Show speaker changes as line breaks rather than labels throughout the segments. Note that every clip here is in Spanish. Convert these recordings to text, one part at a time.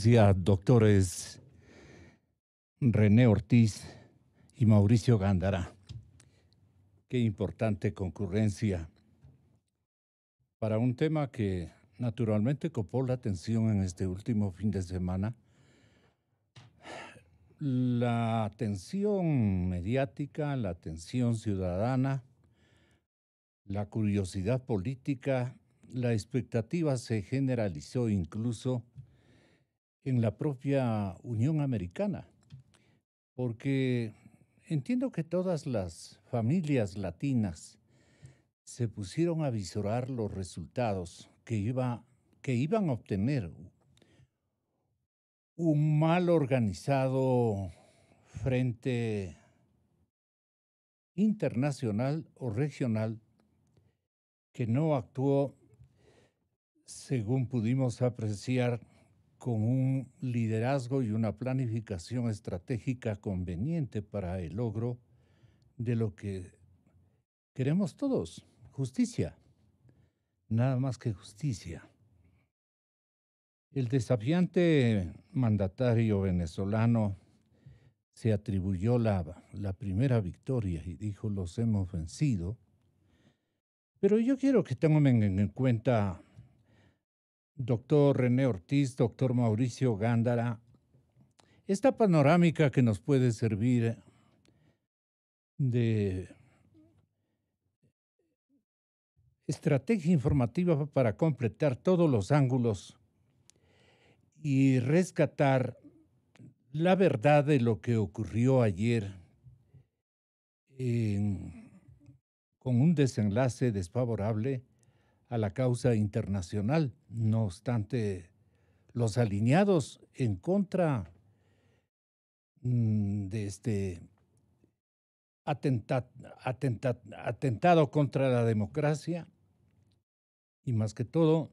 Decía doctores René Ortiz y Mauricio Gándara. Qué importante concurrencia para un tema que naturalmente copó la atención en este último fin de semana. La atención mediática, la atención ciudadana, la curiosidad política, la expectativa se generalizó incluso en la propia Unión Americana, porque entiendo que todas las familias latinas se pusieron a visorar los resultados que, iba, que iban a obtener un mal organizado frente internacional o regional que no actuó, según pudimos apreciar, con un liderazgo y una planificación estratégica conveniente para el logro de lo que queremos todos, justicia, nada más que justicia. El desafiante mandatario venezolano se atribuyó la, primera victoria y dijo los hemos vencido, pero yo quiero que tengan en cuenta doctor René Ortiz, doctor Mauricio Gándara, esta panorámica que nos puede servir de estrategia informativa para completar todos los ángulos y rescatar la verdad de lo que ocurrió ayer con un desenlace desfavorable a la causa internacional. No obstante, los alineados en contra mm, de este atentado contra la democracia y más que todo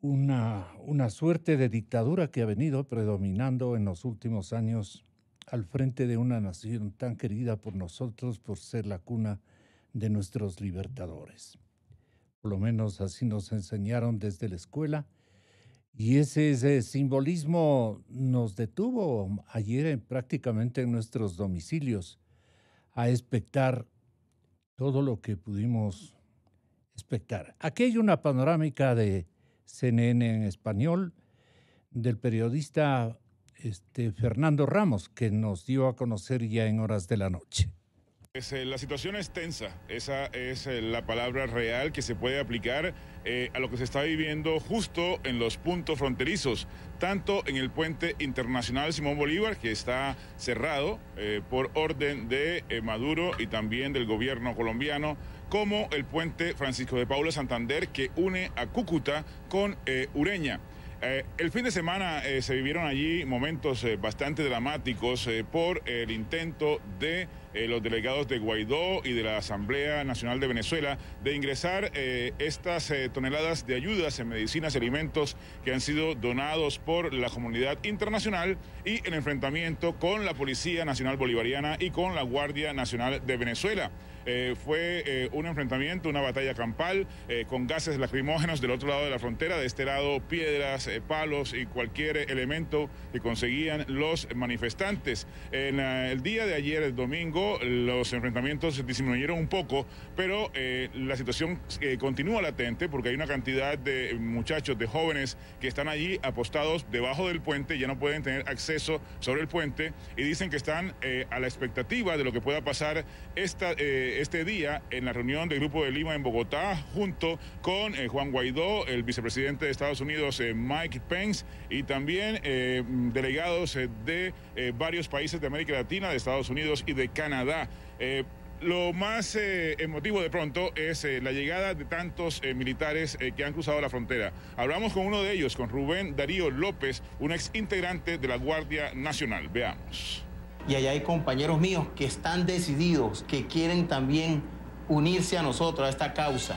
una, una suerte de dictadura que ha venido predominando en los últimos años al frente de una nación tan querida por nosotros por ser la cuna de nuestros libertadores por lo menos así nos enseñaron desde la escuela. Y ese, simbolismo nos detuvo ayer en, prácticamente en nuestros domicilios a expectar todo lo que pudimos expectar. Aquí hay una panorámica de CNN en español del periodista este, Fernando Ramos que nos dio a conocer ya en horas de la noche.
Pues, eh, la situación es tensa, esa es eh, la palabra real que se puede aplicar eh, a lo que se está viviendo justo en los puntos fronterizos, tanto en el puente internacional Simón Bolívar, que está cerrado por orden de Maduro y también del gobierno colombiano, como el puente Francisco de Paula Santander, que une a Cúcuta con Ureña. el fin de semana se vivieron allí momentos bastante dramáticos por el intento de eh, los delegados de Guaidó y de la Asamblea Nacional de Venezuela de ingresar eh, estas eh, toneladas de ayudas en medicinas y alimentos que han sido donados por la comunidad internacional y el enfrentamiento con la Policía Nacional Bolivariana y con la Guardia Nacional de Venezuela. Eh, fue eh, un enfrentamiento, una batalla campal eh, con gases lacrimógenos del otro lado de la frontera, de este lado piedras, palos y cualquier elemento que conseguían los manifestantes. En el día de ayer, el domingo, los enfrentamientos disminuyeron un poco, pero la situación continúa latente porque hay una cantidad de muchachos, de jóvenes que están allí apostados debajo del puente, ya no pueden tener acceso sobre el puente y dicen que están a la expectativa de lo que pueda pasar esta este día en la reunión del Grupo de Lima en Bogotá, junto con eh, Juan Guaidó, el vicepresidente de Estados Unidos, eh, Mike Pence, y también eh, mm, delegados de varios países de América Latina, de Estados Unidos y de Canadá. Lo más emotivo de pronto es la llegada de tantos militares que han cruzado la frontera. Hablamos con uno de ellos, con Rubén Darío López, un ex integrante de la Guardia Nacional. Veamos. Y allá hay compañeros míos que están decididos, que quieren también unirse a nosotros, a esta causa,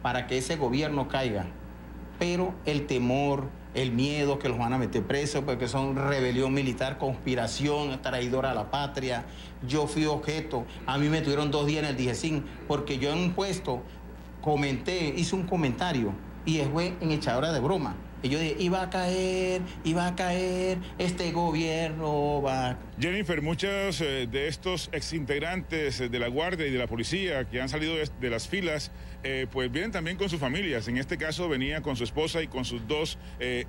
para que ese gobierno caiga. Pero el temor, el miedo que los van a meter presos porque son rebelión militar, conspiración, traidora a la patria. Yo fui objeto, a mí me tuvieron dos días en el sin porque yo en un puesto
comenté, hice un comentario y fue en echadora de broma. Y yo dije, iba a caer, iba a caer, este gobierno va. Jennifer, muchos eh, de estos exintegrantes eh, de la Guardia y de la Policía que han salido de las filas, eh, pues vienen también con sus familias. En este caso venía con su esposa y con sus dos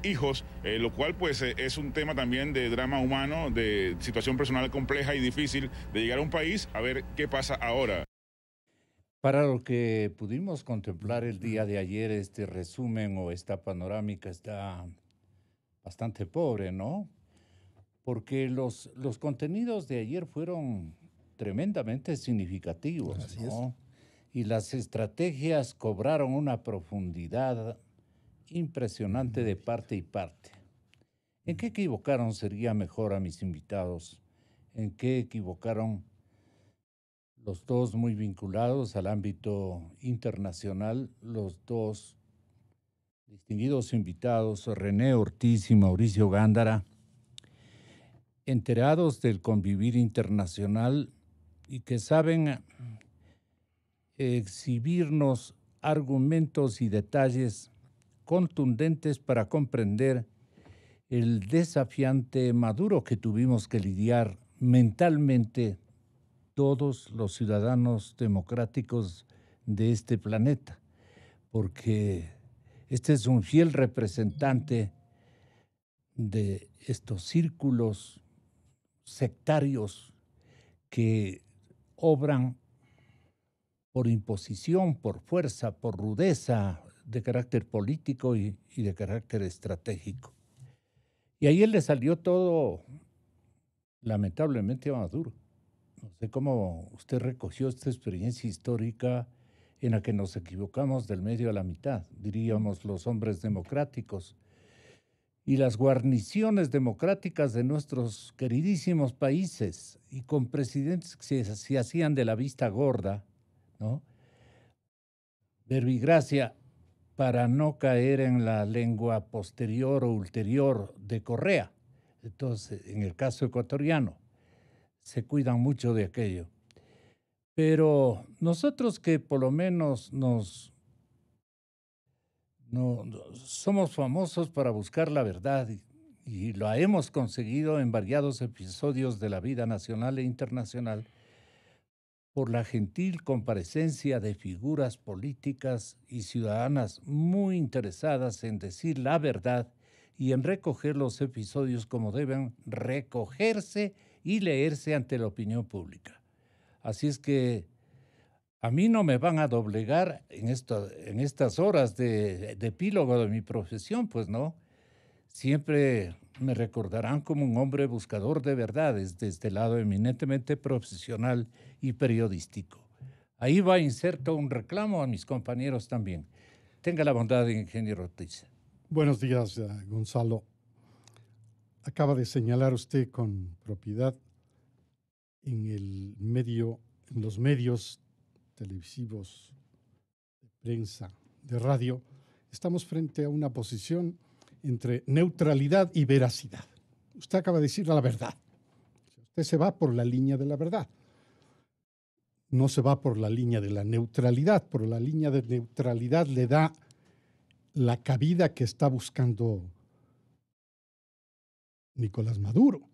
hijos, lo cual pues es un tema también de drama humano, de situación personal compleja y difícil de llegar a un país a ver qué pasa ahora.
Para lo que pudimos contemplar el día de ayer, este resumen o esta panorámica está bastante pobre, ¿no? Porque los, los contenidos de ayer fueron tremendamente significativos, ¿no? Y las estrategias cobraron una profundidad impresionante de parte y parte. ¿En qué equivocaron? Sería mejor a mis invitados. ¿En qué equivocaron los dos muy vinculados al ámbito internacional, los dos distinguidos invitados, René Ortiz y Mauricio Gándara, enterados del convivir internacional y que saben exhibirnos argumentos y detalles contundentes para comprender el desafiante maduro que tuvimos que lidiar mentalmente todos los ciudadanos democráticos de este planeta, porque este es un fiel representante de estos círculos sectarios que obran por imposición, por fuerza, por rudeza de carácter político y, de carácter estratégico. Y ahí él le salió todo, lamentablemente, a Maduro. No sé cómo usted recogió esta experiencia histórica en la que nos equivocamos del medio a la mitad, diríamos los hombres democráticos, y las guarniciones democráticas de nuestros queridísimos países, y con presidentes que se, hacían de la vista gorda, ¿no? Verbigracia, para no caer en la lengua posterior o ulterior de Correa, entonces, en el caso ecuatoriano se cuidan mucho de aquello. Pero nosotros que por lo menos nos, no, somos famosos para buscar la verdad y, y lo hemos conseguido en variados episodios de la vida nacional e internacional por la gentil comparecencia de figuras políticas y ciudadanas muy interesadas en decir la verdad y en recoger los episodios como deben recogerse y leerse ante la opinión pública. Así es que a mí no me van a doblegar en, esto, en estas horas de, de epílogo de mi profesión, pues no. Siempre me recordarán como un hombre buscador de verdades desde el este lado eminentemente profesional y periodístico. Ahí va inserto un reclamo a mis compañeros también. Tenga la bondad, ingeniero Ortiz.
Buenos días, eh, Gonzalo acaba de señalar usted con propiedad en el medio, en los medios televisivos, de prensa, de radio, estamos frente a una posición entre neutralidad y veracidad. Usted acaba de decir la verdad. Usted se va por la línea de la verdad. No se va por la línea de la neutralidad. Por la línea de neutralidad le da la cabida que está buscando Nicolás Maduro.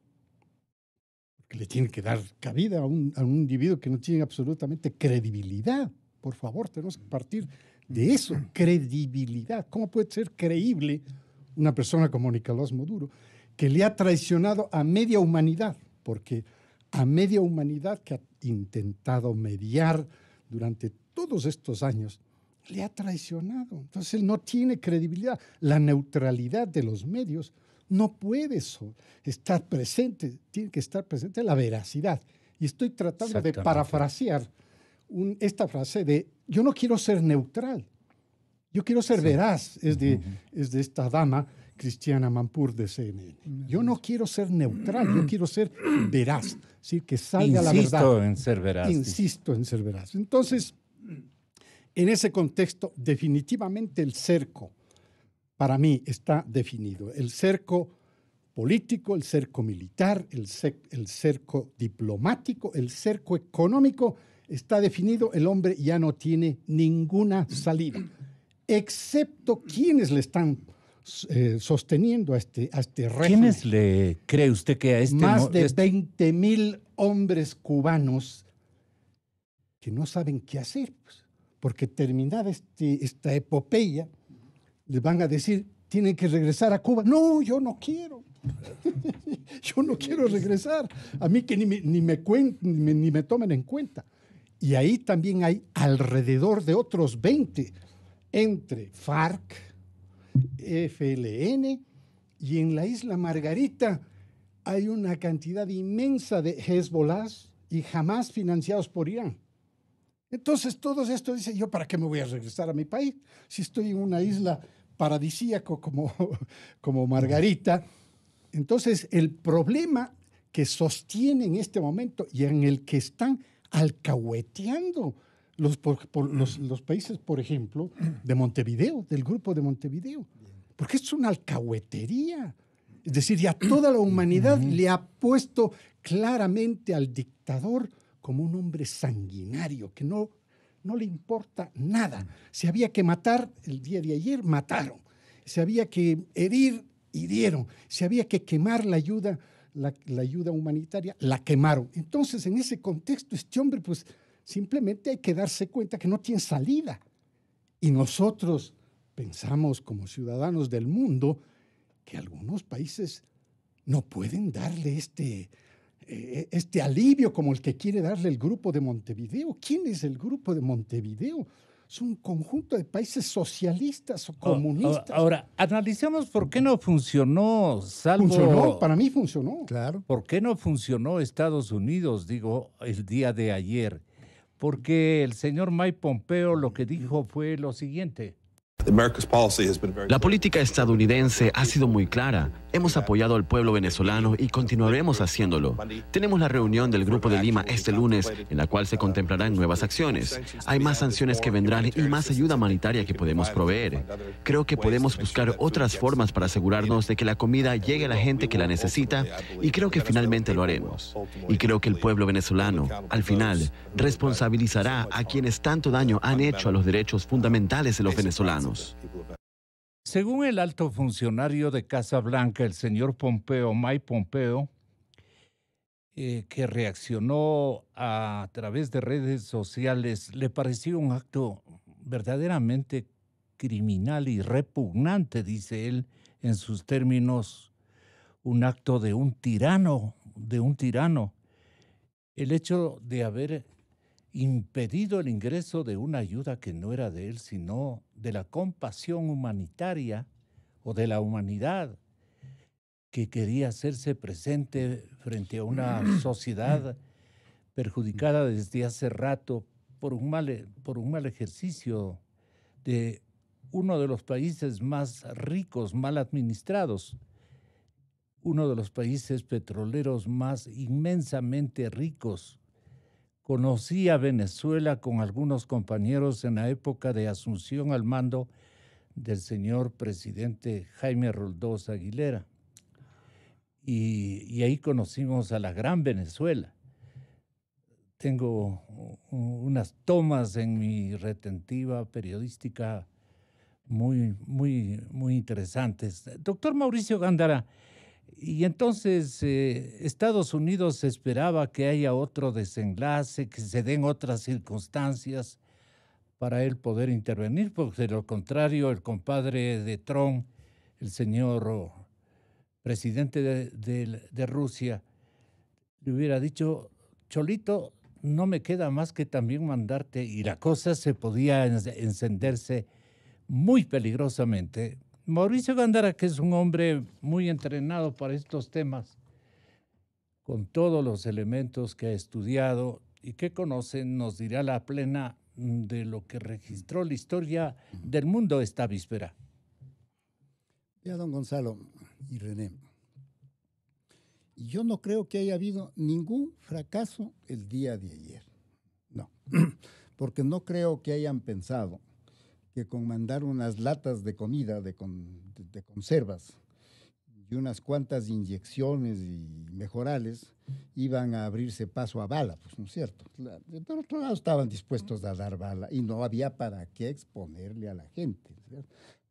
que le tiene que dar cabida a un, a un individuo que no tiene absolutamente credibilidad. Por favor, tenemos que partir de eso, credibilidad. ¿Cómo puede ser creíble una persona como Nicolás Maduro, que le ha traicionado a media humanidad? Porque a media humanidad que ha intentado mediar durante todos estos años, le ha traicionado. Entonces él no tiene credibilidad. La neutralidad de los medios no puede estar presente, tiene que estar presente la veracidad. Y estoy tratando de parafrasear esta frase de yo no quiero ser neutral, yo quiero ser veraz, es de, esta dama Cristiana Mampur de CNN. Mm. Yo no quiero ser neutral, yo quiero ser veraz, decir, que salga la verdad. Insisto en ser veraz. Insisto en ser veraz. Entonces, en ese contexto, definitivamente el cerco para mí está definido. El cerco político, el cerco militar, el, cerco diplomático, el cerco económico está definido. El hombre ya no tiene ninguna salida, excepto quienes le están eh, sosteniendo a este, a este
régimen. ¿Quiénes le cree usted que a este Más de 20.000
20 mil hombres cubanos que no saben qué hacer, pues, porque terminada este, esta epopeya, les van a decir, tienen que regresar a Cuba. No, yo no quiero. yo no quiero regresar. A mí que ni me, ni, me ni, me, tomen en cuenta. Y ahí también hay alrededor de otros 20 entre FARC, FLN y en la isla Margarita hay una cantidad inmensa de Hezbollah y jamás financiados por Irán. Entonces, todos esto dice, yo para qué me voy a regresar a mi país si estoy en una isla paradisíaco como, como Margarita. Entonces, el problema que sostiene en este momento y en el que están alcahueteando los, los, países, por ejemplo, de Montevideo, del grupo de Montevideo. Porque es una alcahuetería. Es decir, ya toda la humanidad le ha puesto claramente al dictador como un hombre sanguinario, que no no le importa nada. Si había que matar el día de ayer, mataron. Si había que herir, hirieron. Si había que quemar la ayuda, la ayuda humanitaria, la quemaron. Entonces, en ese contexto, este hombre, pues simplemente hay que darse cuenta que no tiene salida. Y nosotros pensamos como ciudadanos del mundo que algunos países no pueden darle este, eh, este alivio como el que quiere darle el grupo de Montevideo. ¿Quién es el grupo de Montevideo? Es un conjunto de países socialistas o ah, comunistas.
Ahora, analicemos por qué no funcionó, salvo... Funcionó,
para mí funcionó.
Claro. ¿Por qué no funcionó Estados Unidos, digo, el día de ayer? Porque el señor Mike Pompeo lo que dijo fue lo siguiente.
La política estadounidense ha sido muy clara. Hemos apoyado al pueblo venezolano y continuaremos haciéndolo. Tenemos la reunión del Grupo de Lima este lunes, en la cual se contemplarán nuevas acciones. Hay más sanciones que vendrán y más ayuda humanitaria que podemos proveer. Creo que podemos buscar otras formas para asegurarnos de que la comida llegue a la gente que la necesita y creo que finalmente lo haremos. Y creo que el pueblo venezolano, al final, responsabilizará a quienes tanto daño han hecho a los derechos fundamentales de los venezolanos.
Según el alto funcionario de Casa Blanca, el señor Pompeo, Mike Pompeo, eh, que reaccionó a, a través de redes sociales, le pareció un acto verdaderamente criminal y repugnante, dice él en sus términos, un acto de un tirano, de un tirano. El hecho de haber impedido el ingreso de una ayuda que no era de él, sino de la compasión humanitaria o de la humanidad que quería hacerse presente frente a una sociedad perjudicada desde hace rato por un mal, un mal ejercicio de uno de los países más ricos, mal administrados, uno de los países petroleros más inmensamente ricos Conocí a Venezuela con algunos compañeros en la época de asunción al mando del señor presidente Jaime Roldós Aguilera. Y, ahí conocimos a la gran Venezuela. Tengo unas tomas en mi retentiva periodística muy, muy, muy interesantes. Doctor Mauricio Gándara, y entonces eh, Estados Unidos esperaba que haya otro desenlace, que se den otras circunstancias para él poder intervenir, porque de lo contrario el compadre de Trump, el señor presidente de, de Rusia, le hubiera dicho, Cholito, no me queda más que también mandarte, y la cosa se podía encenderse muy peligrosamente Mauricio Gandara, que es un hombre muy entrenado para estos temas, con todos los elementos que ha estudiado y que conoce, nos dirá la plena de lo que registró la historia del mundo esta víspera.
Ya, don Gonzalo y René, yo no creo que haya habido ningún fracaso el día de ayer, no, porque no creo que hayan pensado que con mandar unas latas de comida, de, conservas y unas cuantas inyecciones y mejorales, iban a abrirse paso a bala, pues no es cierto. De todos lado estaban dispuestos a dar bala y no había para qué exponerle a la gente.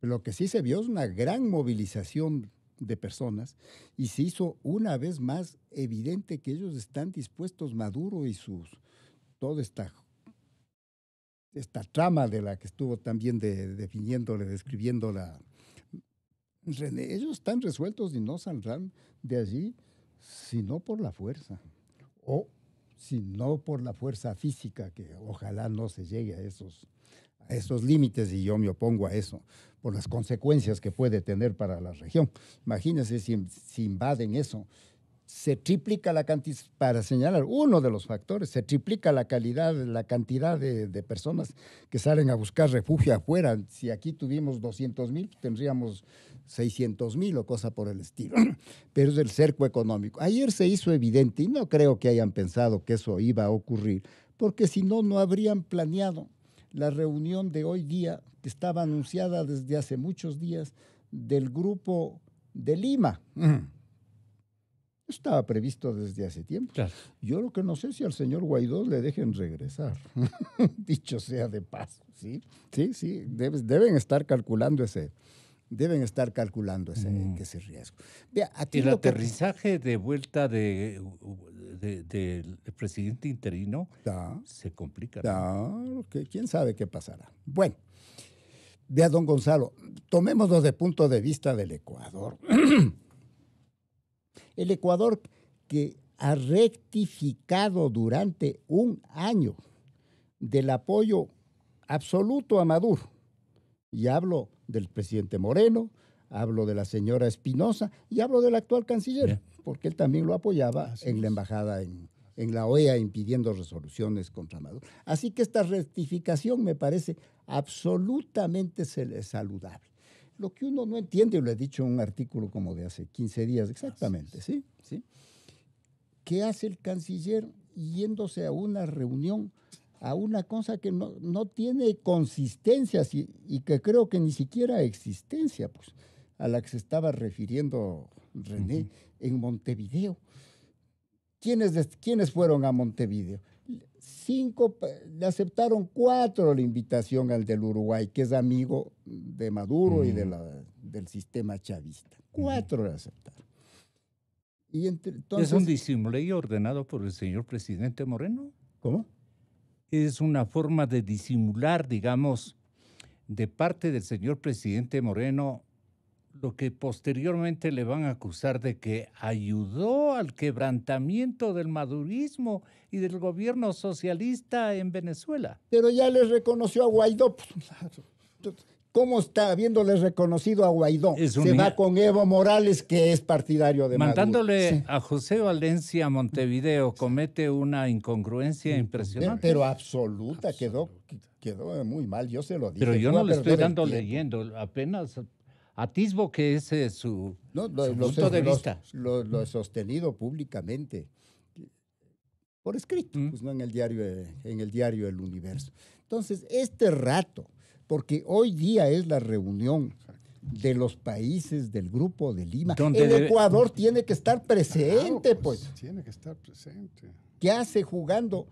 lo que sí se vio es una gran movilización de personas y se hizo una vez más evidente que ellos están dispuestos, Maduro y sus, todo esta esta trama de la que estuvo también de, definiéndole, describiéndola. ellos están resueltos y no saldrán de allí sino por la fuerza, o sino por la fuerza física, que ojalá no se llegue a esos, a esos límites, y yo me opongo a eso, por las consecuencias que puede tener para la región. Imagínense si invaden eso, se triplica la cantidad, para señalar uno de los factores, se triplica la calidad, la cantidad de, de personas que salen a buscar refugio afuera. Si aquí tuvimos 200 mil, tendríamos 600 mil o cosa por el estilo. Pero es el cerco económico. Ayer se hizo evidente y no creo que hayan pensado que eso iba a ocurrir, porque si no, no habrían planeado la reunión de hoy día, que estaba anunciada desde hace muchos días, del grupo de Lima. Estaba previsto desde hace tiempo. Yo lo que no sé si al señor Guaidó le dejen regresar, dicho sea de paso, ¿sí? Sí, sí, deben, estar calculando ese, deben estar calculando ese, mm. ese riesgo.
El aterrizaje de vuelta del de, presidente interino se complica.
quién sabe qué pasará. Bueno, vea, don Gonzalo, tomémoslo de punto de vista del Ecuador. El Ecuador que ha rectificado durante un año del apoyo absoluto a Maduro. Y hablo del presidente Moreno, hablo de la señora Espinosa y hablo del actual canciller, porque él también lo apoyaba en la embajada en la OEA impidiendo resoluciones contra Maduro. Así que esta rectificación me parece absolutamente saludable lo que uno no entiende, lo he dicho en un artículo como de hace 15 días exactamente, ¿sí? ¿sí? ¿Qué hace el canciller yéndose a una reunión, a una cosa que no, tiene consistencia y que creo que ni siquiera existencia, pues, a la que se estaba refiriendo René en Montevideo? ¿Quiénes, ¿Quiénes fueron a Montevideo? cinco, le aceptaron cuatro la invitación al del Uruguay, que es amigo de Maduro y de la, del sistema chavista. Cuatro aceptaron. ¿Es un
disimulo ordenado por el señor presidente Moreno? ¿Cómo? Es una forma de disimular, digamos, de parte del señor presidente Moreno lo que posteriormente le van a acusar de que ayudó al quebrantamiento del madurismo y del gobierno socialista en Venezuela. Pero ya les reconoció a Guaidó. Pues,
¿Cómo está habiéndole reconocido a Guaidó? Se va con Evo Morales, que es partidario
de Maduro. Mandándole a José Valencia Montevideo, comete una incongruencia impresionante. Pero,
absoluta, Quedó, quedó muy mal, yo se lo dije. Pero yo no le estoy dando
leyendo, apenas atisbo que ese es eh, su, punto de vista.
Lo, he sostenido públicamente, por escrito, pues no en el, diario, eh, en el diario El Universo. Entonces, este rato, porque hoy día es la reunión de los países del grupo de Lima. Donde el Ecuador tiene que estar presente, pues,
pues, Tiene que estar presente.
¿Qué hace jugando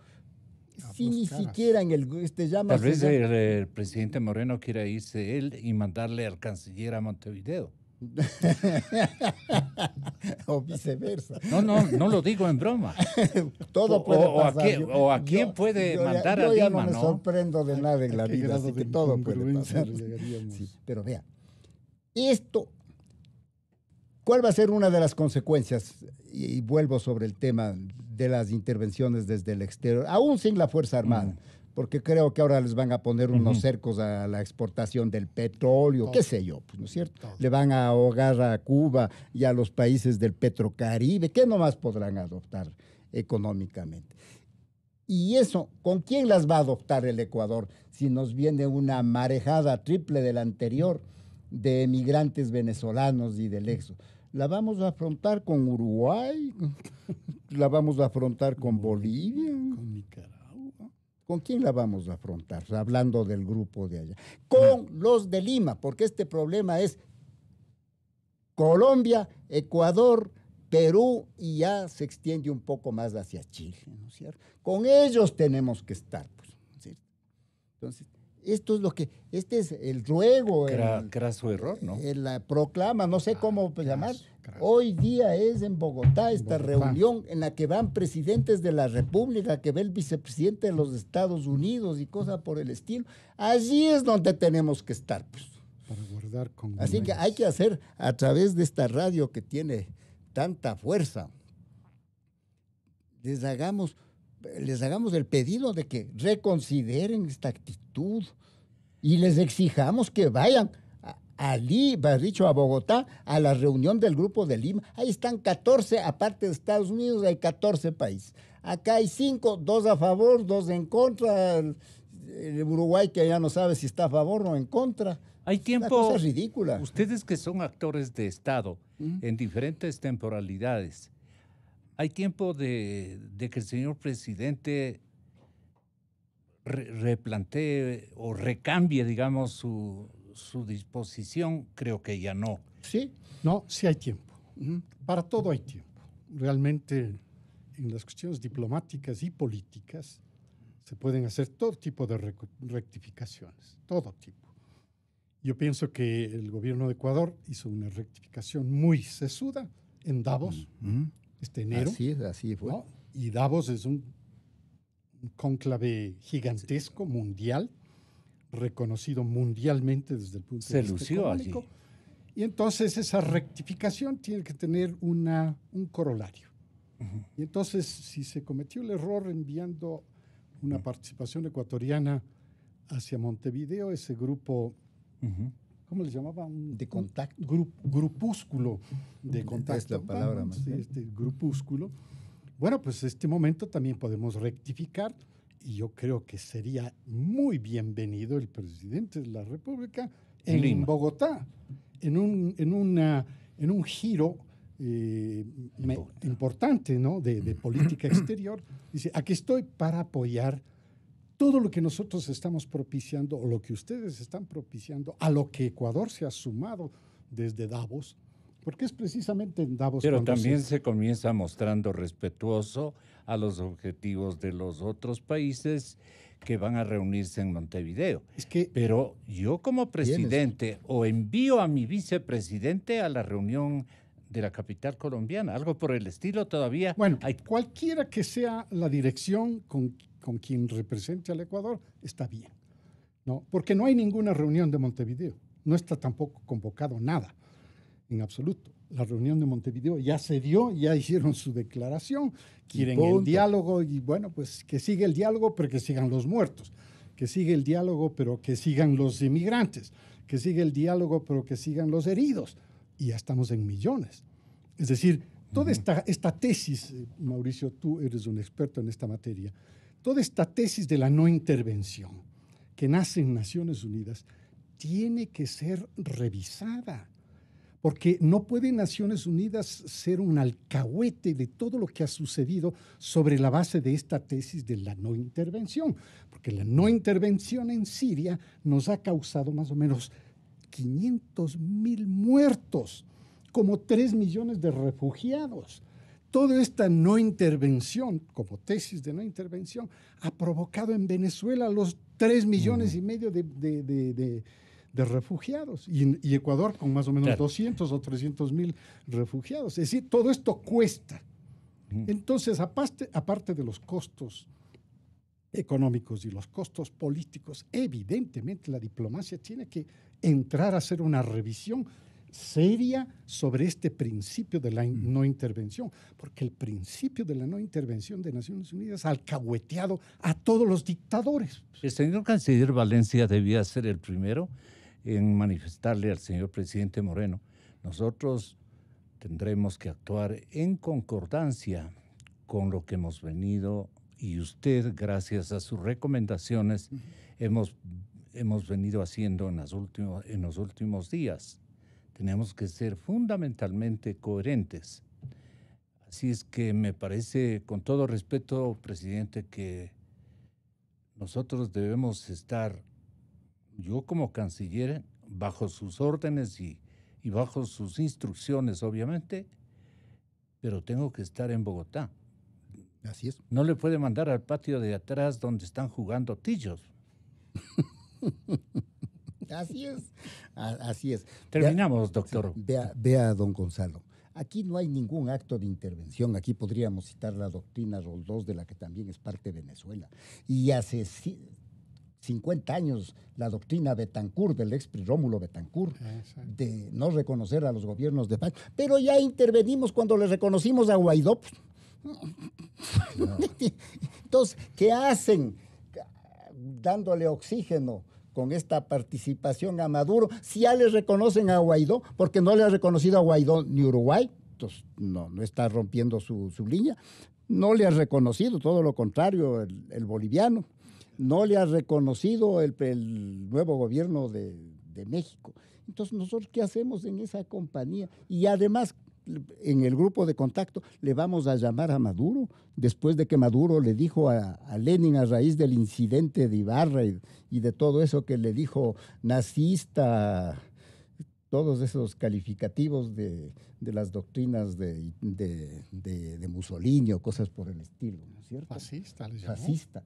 si ni siquiera en el este llama tal vez
el, presidente Moreno quiera irse él y mandarle al canciller a Montevideo o viceversa no no no lo digo en broma todo puede pasar. o, a
quién, puede yo mandar a no me sorprendo de nada en la vida así que todo puede pasar pero vea esto cuál va a ser una de las consecuencias y, vuelvo sobre el tema de las intervenciones desde el exterior, aún sin la Fuerza Armada. Porque creo que ahora les van a poner unos cercos a la exportación del petróleo, qué sé yo, pues, ¿no es cierto? Le van a ahogar a Cuba y a los países del Petrocaribe, que nomás podrán adoptar económicamente. Y eso, ¿con quién las va a adoptar el Ecuador si nos viene una marejada triple de la anterior de emigrantes venezolanos y del exo? la vamos a afrontar con Uruguay, la vamos a afrontar con Bolivia. Con Nicaragua. ¿Con quién la vamos a afrontar? Hablando del grupo de allá. Con los de Lima, porque este problema es Colombia, Ecuador, Perú y ya se extiende un poco más hacia Chile, ¿no es cierto? Con ellos tenemos que estar, pues, Entonces, esto es lo que, este es el ruego.
error, ¿no?
El, la proclama, no sé cómo pues, llamar. Hoy día es en Bogotá esta reunión en la que van presidentes de la República, que ve el vicepresidente de los Estados Unidos y cosas por el estilo. Allí es donde tenemos que estar, pues. Para guardar con. Así que hay que hacer a través de esta radio que tiene tanta fuerza. Deshagamos les hagamos el pedido de que reconsideren esta actitud y les exijamos que vayan allí, dicho, a Bogotá, a la reunión del Grupo de Lima. Ahí están 14, aparte de Estados Unidos, hay 14 países. Acá hay 5, dos a favor, dos en contra. El Uruguay que ya no sabe si está a favor o en contra.
Hay tiempo. Una ridícula. Ustedes que son actores de Estado en diferentes temporalidades, hay tiempo de, que el señor presidente replantee o recambie, digamos, su, disposición. Creo que ya no. Sí, no, sí hay tiempo. Para
todo hay tiempo. Realmente en las cuestiones diplomáticas y políticas se pueden hacer todo tipo de rectificaciones, todo tipo. Yo pienso que el gobierno de Ecuador hizo una rectificación muy sesuda en Davos, este enero. Así fue. Y Davos es un, cónclave gigantesco, mundial, reconocido mundialmente desde el punto de vista económico. Allí. Y entonces esa rectificación tiene que tener una, un corolario. Y entonces, si se cometió el error enviando una mm. participación ecuatoriana hacia Montevideo, ese grupo ¿cómo les llamaba? de contacto. grupúsculo de contacto. la palabra más. Este grupúsculo. Bueno, pues este momento también podemos rectificar y yo creo que sería muy bienvenido el presidente de la República en Bogotá, en un, en una, en un giro eh, importante ¿no? de, de política exterior. Dice, aquí estoy para apoyar todo lo que nosotros estamos propiciando o lo que ustedes están propiciando, a lo que Ecuador se ha sumado desde Davos, porque es precisamente en Davos. Pero también
se... comienza mostrando respetuoso a los objetivos de los otros países que van a reunirse en Montevideo. Pero yo como presidente o envío a mi vicepresidente a la reunión de la capital colombiana, algo por el estilo todavía. Bueno, hay... cualquiera que sea la dirección con
con quien represente al Ecuador, está bien. ¿no? Porque no hay ninguna reunión de Montevideo. No está tampoco convocado nada, en absoluto. La reunión de Montevideo ya se dio, ya hicieron su declaración, quieren el diálogo y bueno, pues que siga el diálogo, pero que sigan los muertos, que siga el diálogo, pero que sigan los inmigrantes, que siga el diálogo, pero que sigan los heridos. Y ya estamos en millones. Es decir, toda esta tesis, eh, Mauricio, tú eres un experto en esta materia, Toda esta tesis de la no intervención que nace en Naciones Unidas tiene que ser revisada, porque no puede Naciones Unidas ser un alcahuete de todo lo que ha sucedido sobre la base de esta tesis de la no intervención, porque la no intervención en Siria nos ha causado más o menos 500 mil muertos, como 3 millones de refugiados. Toda esta no intervención, como tesis de no intervención, ha provocado en Venezuela los 3 millones y medio de, refugiados y, Ecuador con más o menos 200 o 300 mil refugiados. Es decir, todo esto cuesta. Entonces, aparte de los costos económicos y los costos políticos, evidentemente la diplomacia tiene que entrar a hacer una revisión seria sobre este principio de la mm. no intervención, porque el principio de la no intervención de Naciones Unidas ha alcahueteado a todos los dictadores.
El señor canciller Valencia debía ser el primero en manifestarle al señor presidente Moreno, nosotros tendremos que actuar en concordancia con lo que hemos venido y usted, gracias a sus recomendaciones, hemos, hemos venido haciendo en, últimos, en los últimos días. Tenemos que ser fundamentalmente coherentes. Así es que me parece, con todo respeto, presidente, que nosotros debemos estar, yo como canciller, bajo sus órdenes y, bajo sus instrucciones, obviamente, pero tengo que estar en Bogotá. Así es. No le puede mandar al patio de atrás donde están jugando tillos.
Así es,
así es. Terminamos, doctor. Vea,
vea, don Gonzalo. Aquí no hay ningún acto de intervención. Aquí podríamos citar la doctrina Roldós, de la que también es parte Venezuela. Y hace 50 años la doctrina Betancourt, del ex Rómulo Betancourt, de no reconocer a los gobiernos de paz. Pero ya intervenimos cuando le reconocimos a Guaidó. Entonces, ¿qué hacen dándole oxígeno? con esta participación a Maduro, si ya le reconocen a Guaidó, porque no le ha reconocido a Guaidó ni Uruguay, entonces no, no está rompiendo su, línea, no le ha reconocido, todo lo contrario, el, boliviano, no le ha reconocido el, nuevo gobierno de, de México. Entonces, ¿nosotros qué hacemos en esa compañía? Y además, en el grupo de contacto, le vamos a llamar a Maduro, después de que Maduro le dijo a, Lenin a raíz del incidente de Ibarra y, de todo eso que le dijo nazista, todos esos calificativos de, las doctrinas de, Mussolini o cosas por el estilo, ¿no es cierto? Fascista, le llamó. Fascista.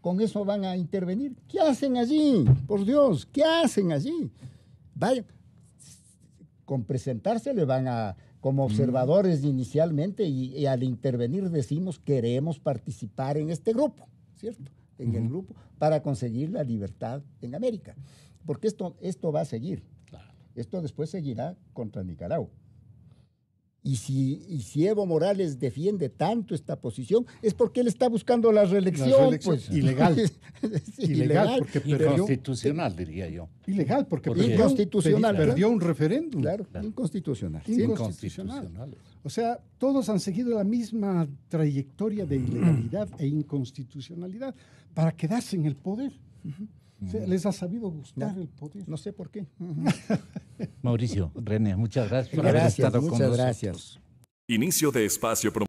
Con eso van a intervenir. ¿Qué hacen allí? Por Dios, ¿qué hacen allí? Vaya con presentarse le van a como mm. observadores inicialmente y, al intervenir decimos queremos participar en este grupo, ¿cierto? En el grupo para conseguir la libertad en América. Porque esto, esto va a seguir. Esto después seguirá contra Nicaragua. Y si, y si, Evo Morales defiende tanto esta posición, es porque él está buscando la reelección. pues. Ilegal. ilegal. porque perdió.
Inconstitucional, diría yo.
Ilegal, porque, porque
perdió,
un referéndum. Claro, Inconstitucional. inconstitucional. O sea, todos han seguido la misma trayectoria de ilegalidad e inconstitucionalidad para quedarse en el poder les ha sabido gustar el poder. No sé por qué.
Mauricio, René, muchas gracias
por haber estado muchas con nosotros. gracias.
Inicio de espacio